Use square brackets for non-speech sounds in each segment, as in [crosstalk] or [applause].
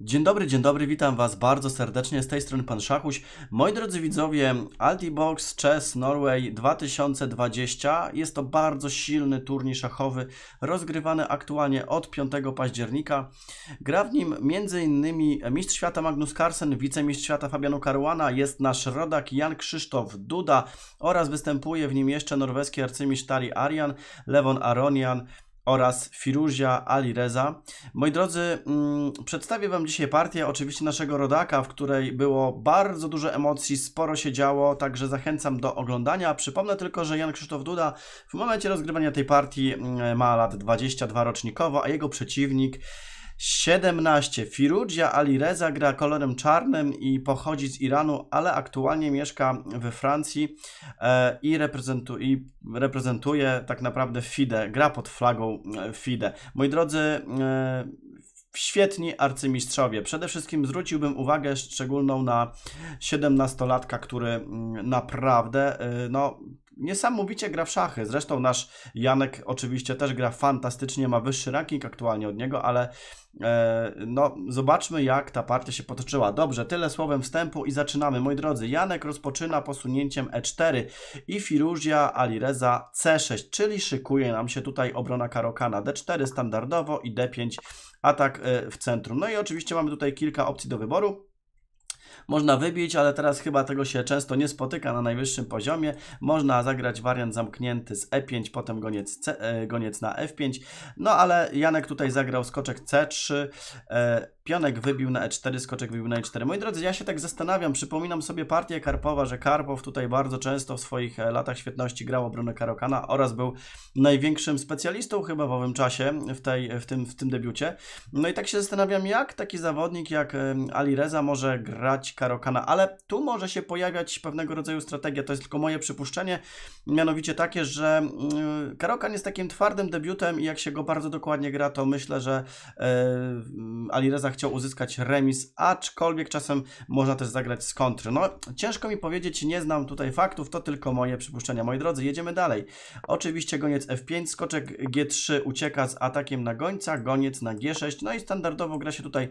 Dzień dobry, dzień dobry, witam Was bardzo serdecznie, z tej strony Pan Szachuś. Moi drodzy widzowie, Altibox Chess Norway 2020 jest to bardzo silny turniej szachowy, rozgrywany aktualnie od 5 października. Gra w nim m.in. mistrz świata Magnus Carlsen, wicemistrz świata Fabianu Caruana, jest nasz rodak Jan Krzysztof Duda oraz występuje w nim jeszcze norweski arcymistrz Tari Arian, Lewon Aronian, oraz Firuzia Ali Reza. Moi drodzy, mm, przedstawię Wam dzisiaj partię, oczywiście naszego rodaka, w której było bardzo dużo emocji, sporo się działo, także zachęcam do oglądania. Przypomnę tylko, że Jan Krzysztof Duda w momencie rozgrywania tej partii mm, ma lat 22 rocznikowo, a jego przeciwnik 17. Firudzia Alireza gra kolorem czarnym i pochodzi z Iranu, ale aktualnie mieszka we Francji e, i, i reprezentuje tak naprawdę FIDE. Gra pod flagą e, FIDE. Moi drodzy, e, świetni arcymistrzowie. Przede wszystkim zwróciłbym uwagę szczególną na 17-latka, który mm, naprawdę no, niesamowicie gra w szachy. Zresztą nasz Janek oczywiście też gra fantastycznie, ma wyższy ranking aktualnie od niego, ale e, no, zobaczmy jak ta partia się potoczyła. Dobrze, tyle słowem wstępu i zaczynamy. Moi drodzy, Janek rozpoczyna posunięciem e4 i Firuzia Alireza c6, czyli szykuje nam się tutaj obrona Karokana d4 standardowo i d5 atak e, w centrum. No i oczywiście mamy tutaj kilka opcji do wyboru. Można wybić, ale teraz chyba tego się często nie spotyka na najwyższym poziomie. Można zagrać wariant zamknięty z E5, potem goniec, C, e, goniec na F5. No ale Janek tutaj zagrał skoczek C3, Pionek wybił na e4, skoczek wybił na e4. Moi drodzy, ja się tak zastanawiam, przypominam sobie partię Karpowa, że Karpow tutaj bardzo często w swoich e, latach świetności grał obronę Karokana oraz był największym specjalistą chyba w owym czasie, w, tej, w, tym, w tym debiucie. No i tak się zastanawiam, jak taki zawodnik jak e, Ali Reza może grać Karokana, ale tu może się pojawiać pewnego rodzaju strategia, to jest tylko moje przypuszczenie, mianowicie takie, że mm, Karokan jest takim twardym debiutem i jak się go bardzo dokładnie gra, to myślę, że e, mm, Ali Reza chciał uzyskać remis, aczkolwiek czasem można też zagrać z kontry. No, ciężko mi powiedzieć, nie znam tutaj faktów, to tylko moje przypuszczenia. Moi drodzy, jedziemy dalej. Oczywiście goniec F5, skoczek G3 ucieka z atakiem na gońca, goniec na G6, no i standardowo gra się tutaj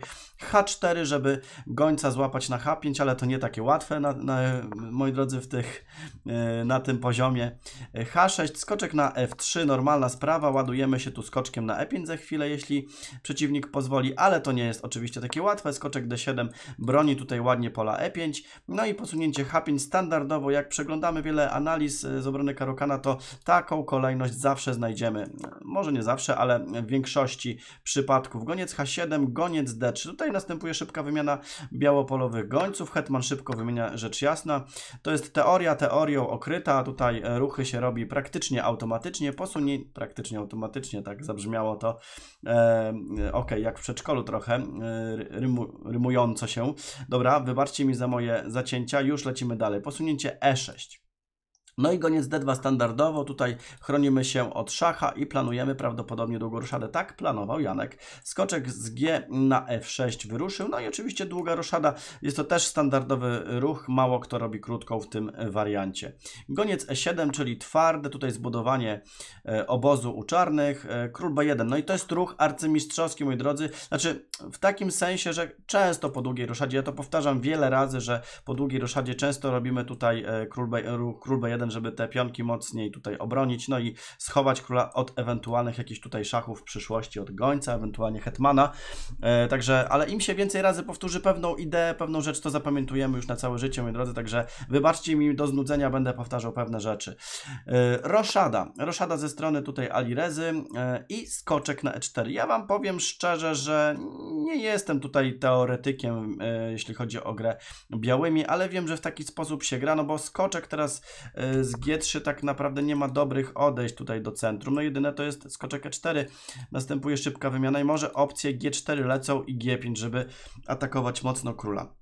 H4, żeby gońca złapać na H5, ale to nie takie łatwe, na, na, moi drodzy, w tych, e, na tym poziomie. H6, skoczek na F3, normalna sprawa, ładujemy się tu skoczkiem na E5 za chwilę, jeśli przeciwnik pozwoli, ale to nie jest oczywiste oczywiście takie łatwe, skoczek d7 broni tutaj ładnie pola e5, no i posunięcie h5 standardowo, jak przeglądamy wiele analiz e, z obrony Karokana, to taką kolejność zawsze znajdziemy, może nie zawsze, ale w większości przypadków. Goniec h7, goniec d3, tutaj następuje szybka wymiana białopolowych gońców, hetman szybko wymienia rzecz jasna, to jest teoria teorią okryta, tutaj e, ruchy się robi praktycznie automatycznie, posunie, praktycznie automatycznie, tak zabrzmiało to, e, e ok, jak w przedszkolu trochę, E, rymu, rymująco się. Dobra, wybaczcie mi za moje zacięcia, już lecimy dalej. Posunięcie E6. No i goniec D2 standardowo, tutaj chronimy się od szacha i planujemy prawdopodobnie długą roszadę. Tak planował Janek. Skoczek z G na F6 wyruszył, no i oczywiście długa roszada. Jest to też standardowy ruch, mało kto robi krótką w tym wariancie. Goniec E7, czyli twarde, tutaj zbudowanie e, obozu u czarnych. E, król B1, no i to jest ruch arcymistrzowski, moi drodzy. Znaczy w takim sensie, że często po długiej roszadzie, ja to powtarzam wiele razy, że po długiej roszadzie często robimy tutaj e, król, B, ruch, król B1, 1 żeby te pionki mocniej tutaj obronić, no i schować króla od ewentualnych jakichś tutaj szachów w przyszłości, od gońca, ewentualnie hetmana. E, także, ale im się więcej razy powtórzy pewną ideę, pewną rzecz, to zapamiętujemy już na całe życie, moi drodzy, także wybaczcie mi, do znudzenia będę powtarzał pewne rzeczy. E, roszada, roszada ze strony tutaj Alirezy e, i skoczek na E4. Ja Wam powiem szczerze, że nie jestem tutaj teoretykiem, e, jeśli chodzi o grę białymi, ale wiem, że w taki sposób się gra, no bo skoczek teraz e, z G3 tak naprawdę nie ma dobrych odejść tutaj do centrum. No jedyne to jest skoczek E4. Następuje szybka wymiana i może opcje G4 lecą i G5, żeby atakować mocno króla.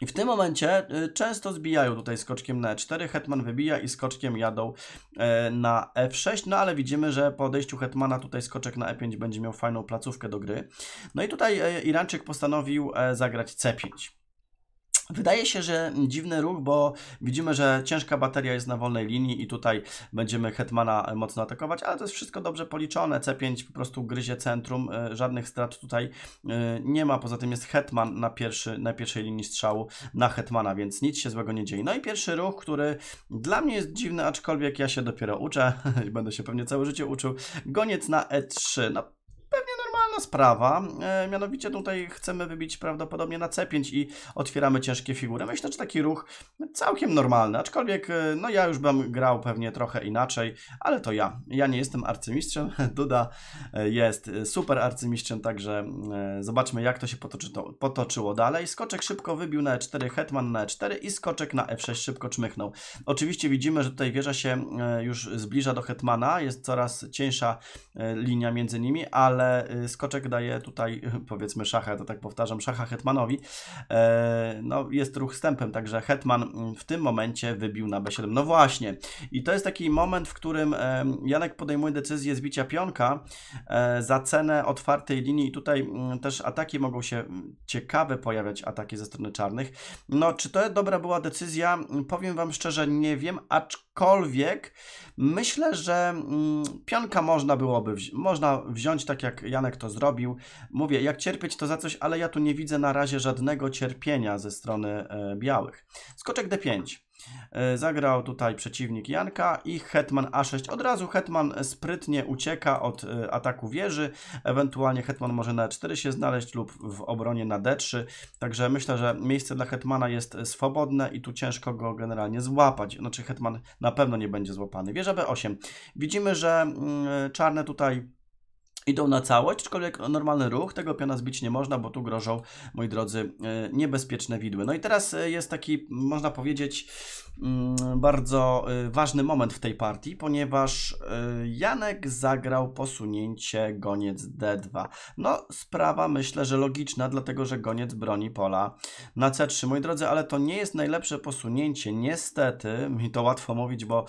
I w tym momencie y, często zbijają tutaj skoczkiem na E4, hetman wybija i skoczkiem jadą e, na F6, e no ale widzimy, że po odejściu hetmana tutaj skoczek na E5 będzie miał fajną placówkę do gry. No i tutaj e, Irańczyk postanowił zagrać C5. Wydaje się, że dziwny ruch, bo widzimy, że ciężka bateria jest na wolnej linii i tutaj będziemy Hetmana e, mocno atakować, ale to jest wszystko dobrze policzone. C5 po prostu gryzie centrum, e, żadnych strat tutaj e, nie ma. Poza tym jest Hetman na, pierwszy, na pierwszej linii strzału na Hetmana, więc nic się złego nie dzieje. No i pierwszy ruch, który dla mnie jest dziwny, aczkolwiek ja się dopiero uczę, [laughs] będę się pewnie całe życie uczył. Goniec na E3. No pewnie normalnie inna sprawa, e, mianowicie tutaj chcemy wybić prawdopodobnie na C5 i otwieramy ciężkie figury. Myślę, że taki ruch całkiem normalny, aczkolwiek e, no ja już bym grał pewnie trochę inaczej, ale to ja. Ja nie jestem arcymistrzem, [laughs] Duda e, jest super arcymistrzem, także zobaczmy jak to się potoczy, to, potoczyło dalej. Skoczek szybko wybił na E4, hetman na E4 i skoczek na F6 szybko czmychnął. Oczywiście widzimy, że tutaj wieża się już zbliża do hetmana, jest coraz cieńsza linia między nimi, ale skoczek skoczek daje tutaj, [laughs] powiedzmy, szacha, to tak powtarzam, szacha Hetmanowi. E, no, jest ruch stępem, także Hetman mm, w tym momencie wybił na B7. No właśnie. I to jest taki moment, w którym e, Janek podejmuje decyzję zbicia pionka e, za cenę otwartej linii i tutaj mm, też ataki mogą się mm, ciekawe pojawiać, ataki ze strony czarnych. No, czy to dobra była decyzja? Powiem Wam szczerze, nie wiem, aczkolwiek Aczkolwiek myślę, że mm, pionka można byłoby wzi można wziąć, tak jak Janek to zrobił. Mówię, jak cierpieć to za coś, ale ja tu nie widzę na razie żadnego cierpienia ze strony e, białych. Skoczek D5. E, zagrał tutaj przeciwnik Janka i hetman a6. Od razu hetman sprytnie ucieka od e, ataku wieży. Ewentualnie hetman może na e4 się znaleźć lub w obronie na d3. Także myślę, że miejsce dla hetmana jest e, swobodne i tu ciężko go generalnie złapać. Znaczy hetman na pewno nie będzie złapany. Wieża b8. Widzimy, że mm, czarne tutaj idą na całość, aczkolwiek normalny ruch, tego piona zbić nie można, bo tu grożą, moi drodzy, e, niebezpieczne widły. No i teraz e, jest taki, można powiedzieć, mm, bardzo e, ważny moment w tej partii, ponieważ Janek zagrał posunięcie goniec D2. No, sprawa myślę, że logiczna, dlatego że goniec broni pola na C3. Moi drodzy, ale to nie jest najlepsze posunięcie, niestety, [laughs] mi to łatwo mówić, bo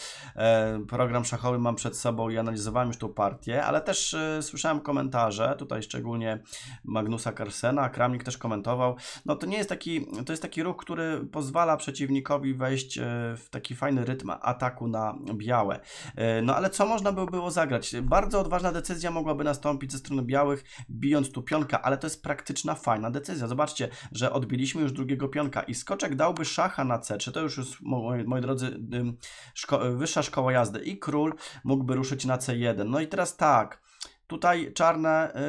program szachowy mam przed sobą i analizowałem już tą partię, ale też słyszałem słyszałem komentarze, tutaj szczególnie Magnusa Carsena, Kramnik też komentował, no to nie jest taki, to jest taki ruch, który pozwala przeciwnikowi wejść e, w taki fajny rytm ataku na białe. E, no ale co można by było zagrać? Bardzo odważna decyzja mogłaby nastąpić ze strony białych, bijąc tu pionka, ale to jest praktyczna, fajna decyzja. Zobaczcie, że odbiliśmy już drugiego pionka i skoczek dałby szacha na C3, to już jest, moi drodzy, szko wyższa szkoła jazdy i król mógłby ruszyć na C1. No i teraz tak, Tutaj czarne y,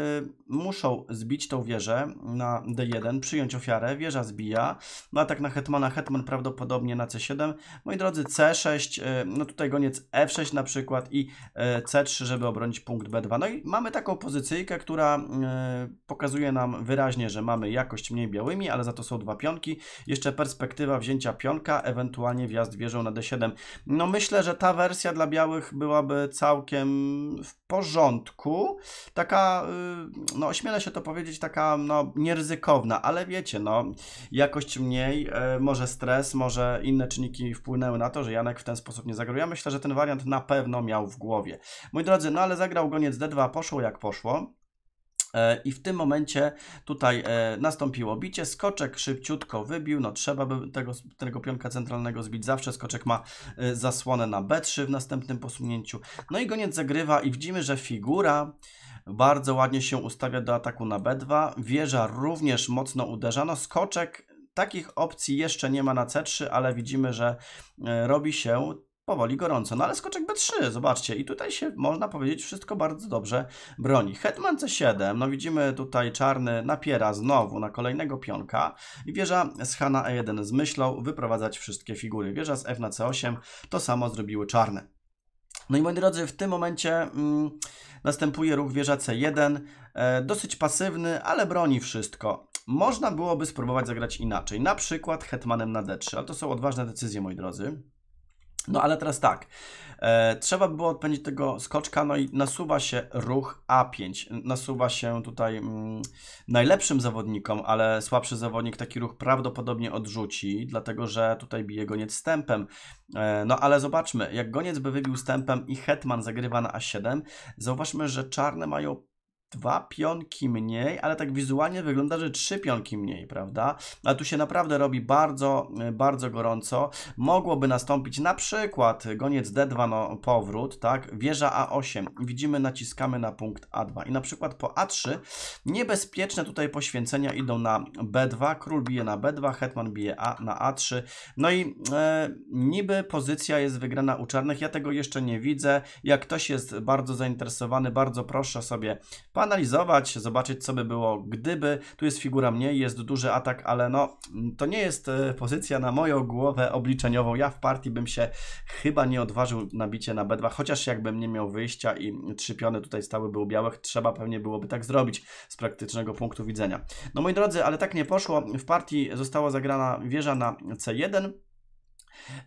muszą zbić tą wieżę na d1, przyjąć ofiarę, wieża zbija, no atak na hetmana, hetman prawdopodobnie na c7. Moi drodzy, c6, y, no tutaj goniec e6 na przykład i y, c3, żeby obronić punkt b2. No i mamy taką pozycyjkę, która y, pokazuje nam wyraźnie, że mamy jakość mniej białymi, ale za to są dwa pionki. Jeszcze perspektywa wzięcia pionka, ewentualnie wjazd wieżą na d7. no myślę, że ta wersja dla białych byłaby całkiem w porządku taka, y, no ośmielę się to powiedzieć, taka no nieryzykowna, ale wiecie, no jakość mniej, y, może stres, może inne czynniki wpłynęły na to, że Janek w ten sposób nie zagrał. Ja myślę, że ten wariant na pewno miał w głowie. Moi drodzy, no ale zagrał goniec D2, poszło jak poszło. E, I w tym momencie tutaj e, nastąpiło bicie, skoczek szybciutko wybił, no trzeba by tego, tego pionka centralnego zbić zawsze, skoczek ma e, zasłonę na B3 w następnym posunięciu, no i goniec zagrywa i widzimy, że figura bardzo ładnie się ustawia do ataku na B2, wieża również mocno uderza, no skoczek Takich opcji jeszcze nie ma na C3, ale widzimy, że robi się powoli gorąco. No ale skoczek B3, zobaczcie. I tutaj się, można powiedzieć, wszystko bardzo dobrze broni. Hetman C7, no widzimy tutaj czarny napiera znowu na kolejnego pionka i wieża z Hana E1 z myślą wyprowadzać wszystkie figury. Wieża z F na C8, to samo zrobiły czarne. No i moi drodzy, w tym momencie mm, następuje ruch wieża C1, e, dosyć pasywny, ale broni wszystko. Można byłoby spróbować zagrać inaczej, na przykład hetmanem na D3, ale to są odważne decyzje, moi drodzy. No ale teraz tak. E, trzeba było odpędzić tego skoczka, no i nasuwa się ruch A5. Nasuwa się tutaj mm, najlepszym zawodnikom, ale słabszy zawodnik taki ruch prawdopodobnie odrzuci, dlatego że tutaj bije goniec stępem. E, no ale zobaczmy, jak goniec by wybił stępem i hetman zagrywa na A7, zauważmy, że czarne mają dwa pionki mniej, ale tak wizualnie wygląda, że trzy pionki mniej, prawda? A tu się naprawdę robi bardzo, y, bardzo gorąco. Mogłoby nastąpić na przykład goniec D2, no powrót, tak? Wieża A8. Widzimy, naciskamy na punkt A2 i na przykład po A3 niebezpieczne tutaj poświęcenia idą na B2, król bije na B2, hetman bije A na A3. No i e, niby pozycja jest wygrana u czarnych, ja tego jeszcze nie widzę. Jak ktoś jest bardzo zainteresowany, bardzo proszę sobie poanalizować, zobaczyć co by było gdyby. Tu jest figura mniej, jest duży atak, ale no to nie jest e, pozycja na moją głowę obliczeniową. Ja w partii bym się chyba nie odważył na bicie na B2, chociaż jakbym nie miał wyjścia i trzy piony tutaj stały były białych, trzeba pewnie byłoby tak zrobić z praktycznego punktu widzenia. No moi drodzy, ale tak nie poszło. W partii została zagrana wieża na C1,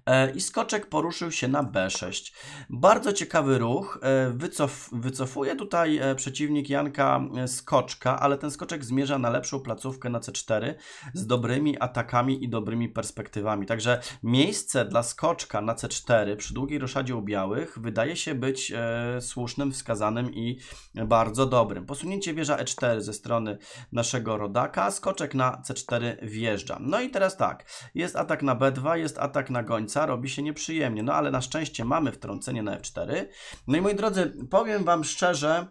E, i skoczek poruszył się na B6. Bardzo ciekawy ruch. E, wycof wycofuje tutaj e, przeciwnik Janka skoczka, ale ten skoczek zmierza na lepszą placówkę na C4 z dobrymi atakami i dobrymi perspektywami. Także miejsce dla skoczka na C4 przy długiej roszadzie u białych wydaje się być słusznym, wskazanym i bardzo dobrym. Posunięcie wieża E4 ze strony naszego rodaka, skoczek na C4 wjeżdża. No i teraz tak, jest atak na B2, jest atak na gońca robi się nieprzyjemnie. No ale na szczęście mamy wtrącenie na F4. No i moi drodzy, powiem Wam szczerze,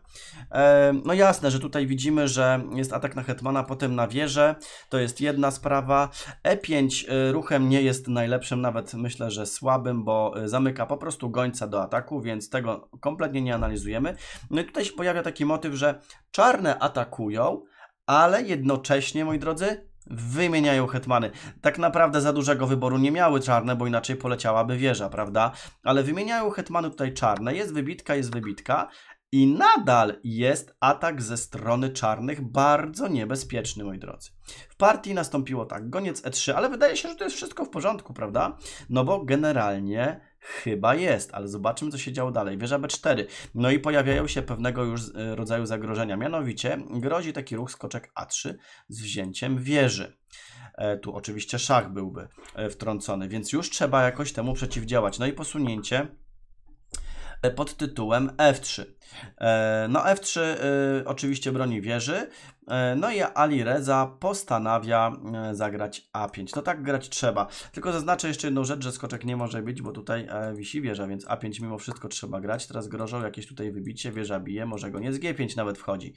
e, no jasne, że tutaj widzimy, że jest atak na hetmana, potem na wieżę. To jest jedna sprawa. E5 e, ruchem nie jest najlepszym, nawet myślę, że słabym, bo e, zamyka po prostu gońca do ataku, więc tego kompletnie nie analizujemy. No i tutaj się pojawia taki motyw, że czarne atakują, ale jednocześnie, moi drodzy, Wymieniają hetmany. Tak naprawdę za dużego wyboru nie miały czarne, bo inaczej poleciałaby wieża, prawda? Ale wymieniają hetmany tutaj czarne. Jest wybitka, jest wybitka. I nadal jest atak ze strony czarnych bardzo niebezpieczny, moi drodzy. W partii nastąpiło tak, goniec E3, ale wydaje się, że to jest wszystko w porządku, prawda? No bo generalnie Chyba jest, ale zobaczymy, co się działo dalej. Wieża B4. No i pojawiają się pewnego już e, rodzaju zagrożenia. Mianowicie grozi taki ruch skoczek A3 z wzięciem wieży. E, tu oczywiście szach byłby e, wtrącony, więc już trzeba jakoś temu przeciwdziałać. No i posunięcie pod tytułem F3. E, no F3 y, oczywiście broni wieży, e, no i Ali Reza postanawia e, zagrać A5. No tak grać trzeba. Tylko zaznaczę jeszcze jedną rzecz, że skoczek nie może być, bo tutaj wisi wieża, więc A5 mimo wszystko trzeba grać. Teraz grożą jakieś tutaj wybicie, wieża bije, może go nie z G5 nawet wchodzi.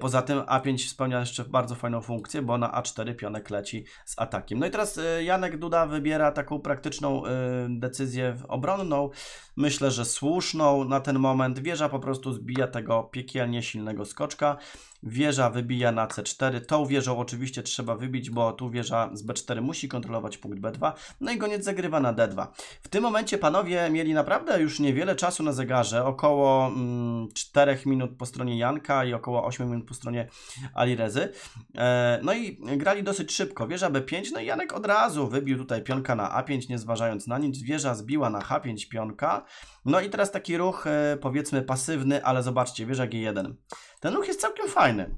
Poza tym A5 spełnia jeszcze bardzo fajną funkcję, bo na A4 pionek leci z atakiem. No i teraz Janek Duda wybiera taką praktyczną decyzję obronną. Myślę, że słuszną na ten moment. Wieża po prostu prostu zbija tego piekielnie silnego skoczka Wieża wybija na C4. Tą wieżą oczywiście trzeba wybić, bo tu wieża z B4 musi kontrolować punkt B2. No i goniec zagrywa na D2. W tym momencie panowie mieli naprawdę już niewiele czasu na zegarze. Około mm, 4 minut po stronie Janka i około 8 minut po stronie Alirezy. E, no i grali dosyć szybko. Wieża B5, no i Janek od razu wybił tutaj pionka na A5, nie zważając na nic. Wieża zbiła na H5 pionka. No i teraz taki ruch, e, powiedzmy, pasywny, ale zobaczcie, wieża G1. Ten ruch jest całkiem fajny.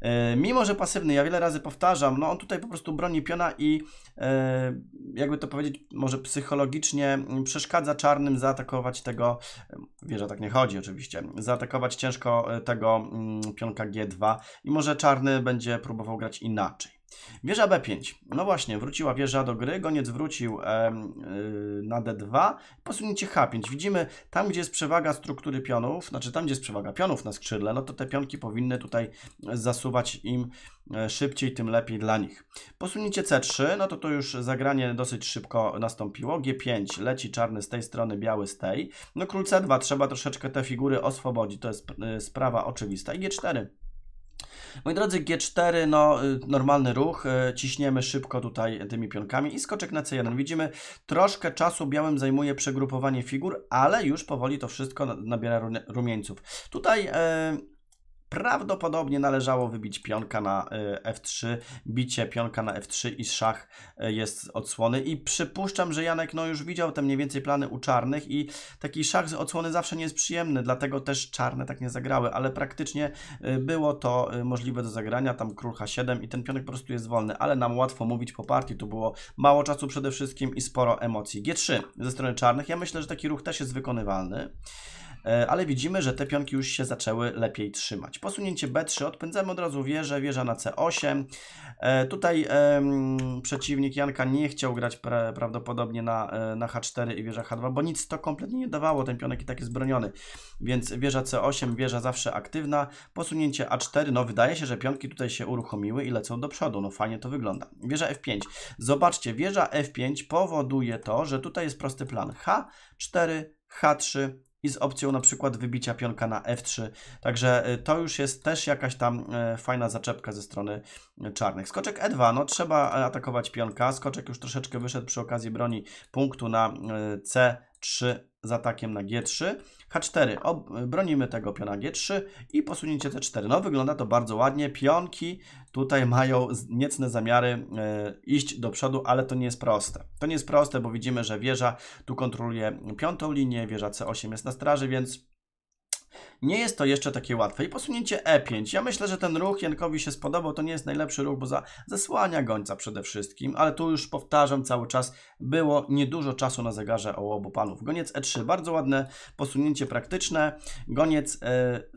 E, mimo, że pasywny, ja wiele razy powtarzam, no on tutaj po prostu broni piona i e, jakby to powiedzieć, może psychologicznie przeszkadza czarnym zaatakować tego, e, wie, że tak nie chodzi oczywiście, zaatakować ciężko tego mm, pionka G2 i może czarny będzie próbował grać inaczej. Wieża B5. No właśnie, wróciła wieża do gry, goniec wrócił e, y, na D2. Posunięcie H5. Widzimy tam, gdzie jest przewaga struktury pionów, znaczy tam, gdzie jest przewaga pionów na skrzydle, no to te pionki powinny tutaj zasuwać im e, szybciej, tym lepiej dla nich. Posunięcie C3, no to to już zagranie dosyć szybko nastąpiło. G5, leci czarny z tej strony, biały z tej. No król C2, trzeba troszeczkę te figury oswobodzić, to jest e, sprawa oczywista. I G4. Moi drodzy, G4, no y, normalny ruch, y, ciśniemy szybko tutaj tymi pionkami i skoczek na C1. Widzimy, troszkę czasu białym zajmuje przegrupowanie figur, ale już powoli to wszystko nabiera rumieńców. Tutaj... Yy prawdopodobnie należało wybić pionka na y, F3. Bicie pionka na F3 i szach y, jest odsłony. I przypuszczam, że Janek no, już widział te mniej więcej plany u czarnych i taki szach z odsłony zawsze nie jest przyjemny, dlatego też czarne tak nie zagrały, ale praktycznie y, było to możliwe do zagrania. Tam król H7 i ten pionek po prostu jest wolny, ale nam łatwo mówić po partii. Tu było mało czasu przede wszystkim i sporo emocji. G3 ze strony czarnych. Ja myślę, że taki ruch też jest wykonywalny. E, ale widzimy, że te pionki już się zaczęły lepiej trzymać. Posunięcie B3, odpędzamy od razu wieżę, wieża na C8. E, tutaj przeciwnik Janka nie chciał grać prawdopodobnie na, e, na H4 i wieża H2, bo nic to kompletnie nie dawało, ten pionek i tak jest broniony. Więc wieża C8, wieża zawsze aktywna, posunięcie A4, no wydaje się, że pionki tutaj się uruchomiły i lecą do przodu, no fajnie to wygląda. Wieża F5, zobaczcie, wieża F5 powoduje to, że tutaj jest prosty plan H4, H3, i z opcją na przykład wybicia pionka na F3. Także y, to już jest też jakaś tam y, fajna zaczepka ze strony y, czarnych. Skoczek E2, no trzeba e, atakować pionka. Skoczek już troszeczkę wyszedł przy okazji broni punktu na C3 z atakiem na G3, H4, bronimy tego piona G3 i posunięcie c 4 No wygląda to bardzo ładnie, pionki tutaj mają niecne zamiary e, iść do przodu, ale to nie jest proste. To nie jest proste, bo widzimy, że wieża tu kontroluje piątą linię, wieża C8 jest na straży, więc nie jest to jeszcze takie łatwe. I posunięcie E5. Ja myślę, że ten ruch Jankowi się spodobał. To nie jest najlepszy ruch, bo za, zasłania gońca przede wszystkim, ale tu już powtarzam cały czas, było niedużo czasu na zegarze o obu panów. Goniec E3. Bardzo ładne posunięcie praktyczne. Goniec y,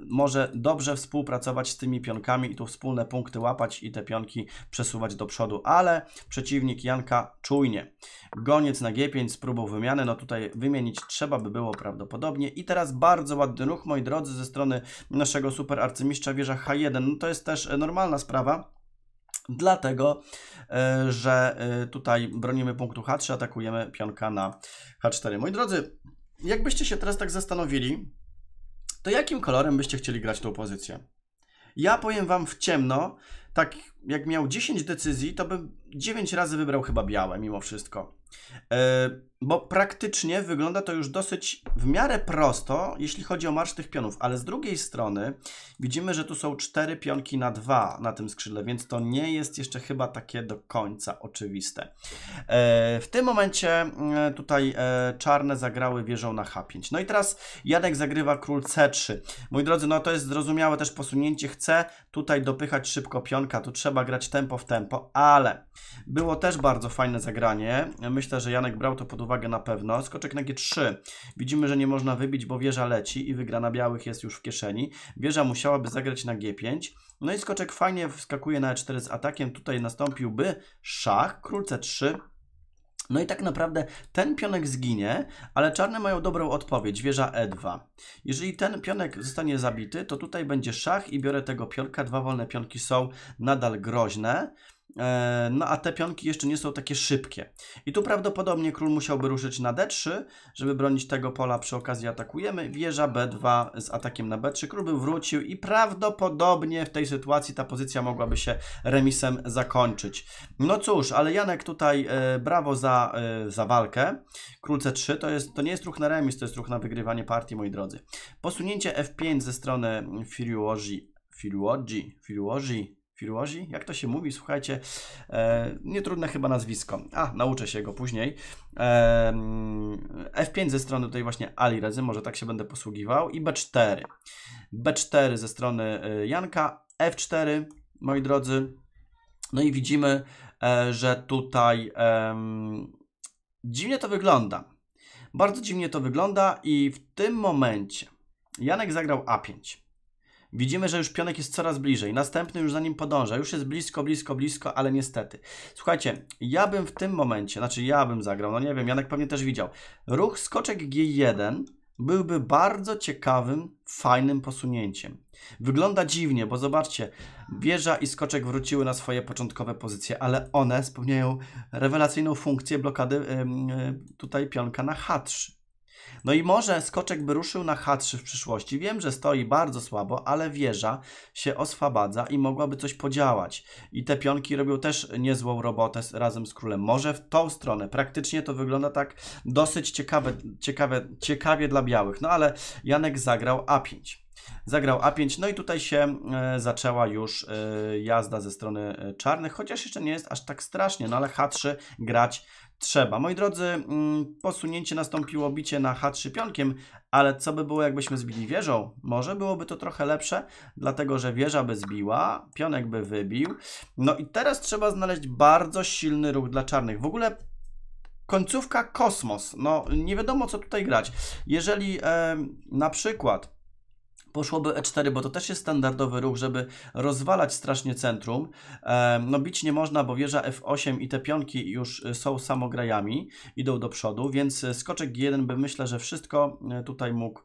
może dobrze współpracować z tymi pionkami i tu wspólne punkty łapać i te pionki przesuwać do przodu, ale przeciwnik Janka czujnie. Goniec na G5 z próbą wymiany. No tutaj wymienić trzeba by było prawdopodobnie. I teraz bardzo ładny ruch, moi drodzy ze strony naszego super arcymistrza wieża H1. No to jest też e, normalna sprawa. Dlatego, e, że e, tutaj bronimy punktu H3, atakujemy pionka na H4. Moi drodzy, jakbyście się teraz tak zastanowili, to jakim kolorem byście chcieli grać tą pozycję? Ja powiem Wam w ciemno, tak jak miał 10 decyzji, to bym 9 razy wybrał chyba białe mimo wszystko. E, bo praktycznie wygląda to już dosyć w miarę prosto, jeśli chodzi o marsz tych pionów, ale z drugiej strony widzimy, że tu są 4 pionki na 2 na tym skrzydle, więc to nie jest jeszcze chyba takie do końca oczywiste. E, w tym momencie e, tutaj czarne zagrały wieżą na H5. No i teraz Janek zagrywa król C3. Moi drodzy, no to jest zrozumiałe też posunięcie, chce tutaj dopychać szybko pionka, tu trzeba grać tempo w tempo, ale było też bardzo fajne zagranie. Myślę, że Janek brał to pod uwagę na pewno. Skoczek na G3. Widzimy, że nie można wybić, bo wieża leci i wygrana białych jest już w kieszeni. Wieża musiałaby zagrać na G5. No i skoczek fajnie wskakuje na E4 z atakiem. Tutaj nastąpiłby szach, król C3. No i tak naprawdę ten pionek zginie, ale czarne mają dobrą odpowiedź, wieża E2. Jeżeli ten pionek zostanie zabity, to tutaj będzie szach i biorę tego pionka, dwa wolne pionki są nadal groźne. E, no a te pionki jeszcze nie są takie szybkie. I tu prawdopodobnie król musiałby ruszyć na d3, żeby bronić tego pola. Przy okazji atakujemy. Wieża b2 z atakiem na b3. Król by wrócił i prawdopodobnie w tej sytuacji ta pozycja mogłaby się remisem zakończyć. No cóż, ale Janek tutaj e, brawo za, e, za walkę. Król c3 to, jest, to nie jest ruch na remis, to jest ruch na wygrywanie partii, moi drodzy. Posunięcie f5 ze strony Firuoji. Firiuoji, Firiuoji, Firuozi? Jak to się mówi? Słuchajcie, e, nietrudne chyba nazwisko. A, nauczę się go później. E, mm, F5 ze strony tutaj właśnie Ali Rezy, może tak się będę posługiwał. I B4. B4 ze strony e, Janka. F4, moi drodzy. No i widzimy, e, że tutaj dziwnie to wygląda. Bardzo dziwnie to wygląda i w tym momencie Janek zagrał A5. Widzimy, że już pionek jest coraz bliżej. Następny już za nim podąża. Już jest blisko, blisko, blisko, ale niestety. Słuchajcie, ja bym w tym momencie, znaczy ja bym zagrał, no nie wiem, Janek pewnie też widział. Ruch skoczek G1 byłby bardzo ciekawym, fajnym posunięciem. Wygląda dziwnie, bo zobaczcie, wieża i skoczek wróciły na swoje początkowe pozycje, ale one spełniają rewelacyjną funkcję blokady yy, tutaj pionka na H3. No i może skoczek by ruszył na H3 w przyszłości. Wiem, że stoi bardzo słabo, ale wieża się oswabadza i mogłaby coś podziałać. I te pionki robią też niezłą robotę razem z królem. Może w tą stronę. Praktycznie to wygląda tak dosyć ciekawe, ciekawe, ciekawie dla białych. No ale Janek zagrał A5 zagrał A5, no i tutaj się e, zaczęła już e, jazda ze strony e, czarnych, chociaż jeszcze nie jest aż tak strasznie, no ale H3 grać trzeba. Moi drodzy, mm, posunięcie nastąpiło bicie na H3 pionkiem, ale co by było jakbyśmy zbili wieżą? Może byłoby to trochę lepsze, dlatego że wieża by zbiła, pionek by wybił. No i teraz trzeba znaleźć bardzo silny ruch dla czarnych. W ogóle końcówka kosmos. No nie wiadomo co tutaj grać. Jeżeli e, na przykład poszłoby E4, bo to też jest standardowy ruch, żeby rozwalać strasznie centrum. No bić nie można, bo wieża F8 i te pionki już y, są samograjami, idą do przodu, więc y, skoczek G1 by myślę, że wszystko y, tutaj mógł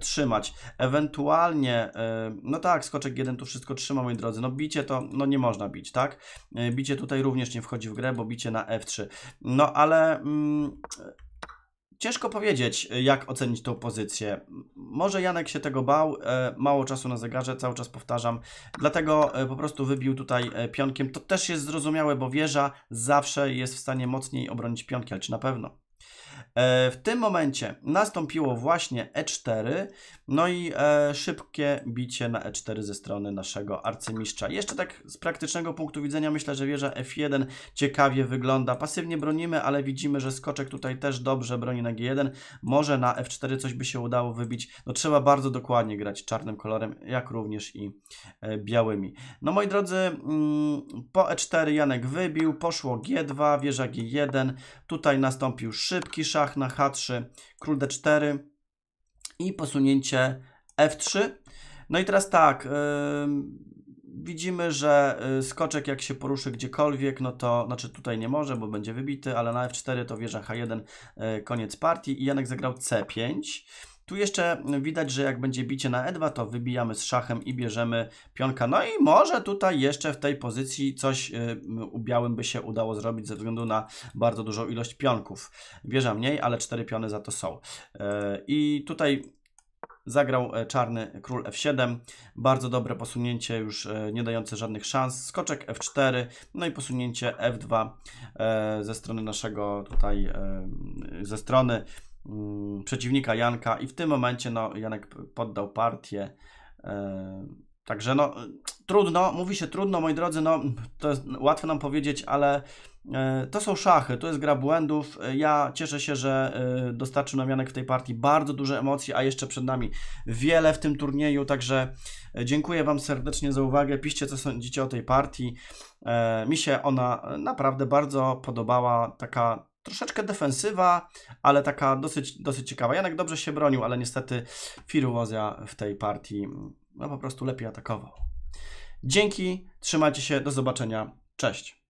trzymać. Ewentualnie, no tak, skoczek G1 tu wszystko trzyma, moi drodzy. No bicie to, no nie można bić, tak? Bicie tutaj również nie wchodzi w grę, bo bicie na F3. No ale... Mm, Ciężko powiedzieć, y, jak ocenić tą pozycję. Może Janek się tego bał, y, mało czasu na zegarze, cały czas powtarzam, dlatego y, po prostu wybił tutaj pionkiem. To też jest zrozumiałe, bo wieża zawsze jest w stanie mocniej obronić pionki, ale czy na pewno? W tym momencie nastąpiło właśnie E4, no i e, szybkie bicie na e4 ze strony naszego arcymistrza. Jeszcze tak z praktycznego punktu widzenia myślę, że wieża f1 ciekawie wygląda. Pasywnie bronimy, ale widzimy, że skoczek tutaj też dobrze broni na g1. Może na f4 coś by się udało wybić. No trzeba bardzo dokładnie grać czarnym kolorem, jak również i e, białymi. No moi drodzy, mm, po e4 Janek wybił, poszło g2, wieża g1. Tutaj nastąpił szybki szach na h3, król d4 i posunięcie F3. No i teraz tak, y, widzimy, że y, skoczek jak się poruszy gdziekolwiek, no to, znaczy tutaj nie może, bo będzie wybity, ale na F4 to wieża H1, y, koniec partii i Janek zagrał C5. Tu jeszcze widać, że jak będzie bicie na E2, to wybijamy z szachem i bierzemy pionka. No i może tutaj jeszcze w tej pozycji coś y, u białym by się udało zrobić ze względu na bardzo dużą ilość pionków. Wieża mniej, ale cztery piony za to są. Y, I tutaj Zagrał e, czarny król f7, bardzo dobre posunięcie, już e, nie dające żadnych szans. Skoczek f4, no i posunięcie f2 e, ze strony naszego tutaj, ze strony Mm, przeciwnika Janka i w tym momencie no, Janek poddał partię. E, także no, trudno, mówi się trudno, moi drodzy, no, to jest łatwo nam powiedzieć, ale e, to są szachy, to jest gra błędów. E, ja cieszę się, że dostarczył nam Janek w tej partii bardzo dużo emocji, a jeszcze przed nami wiele w tym turnieju, także dziękuję Wam serdecznie za uwagę. Piszcie, co sądzicie o tej partii. Mi się ona naprawdę bardzo podobała, taka troszeczkę defensywa, ale taka dosyć, dosyć ciekawa. Janek dobrze się bronił, ale niestety Firuozja w tej partii no, po prostu lepiej atakował. Dzięki, trzymajcie się, do zobaczenia, cześć.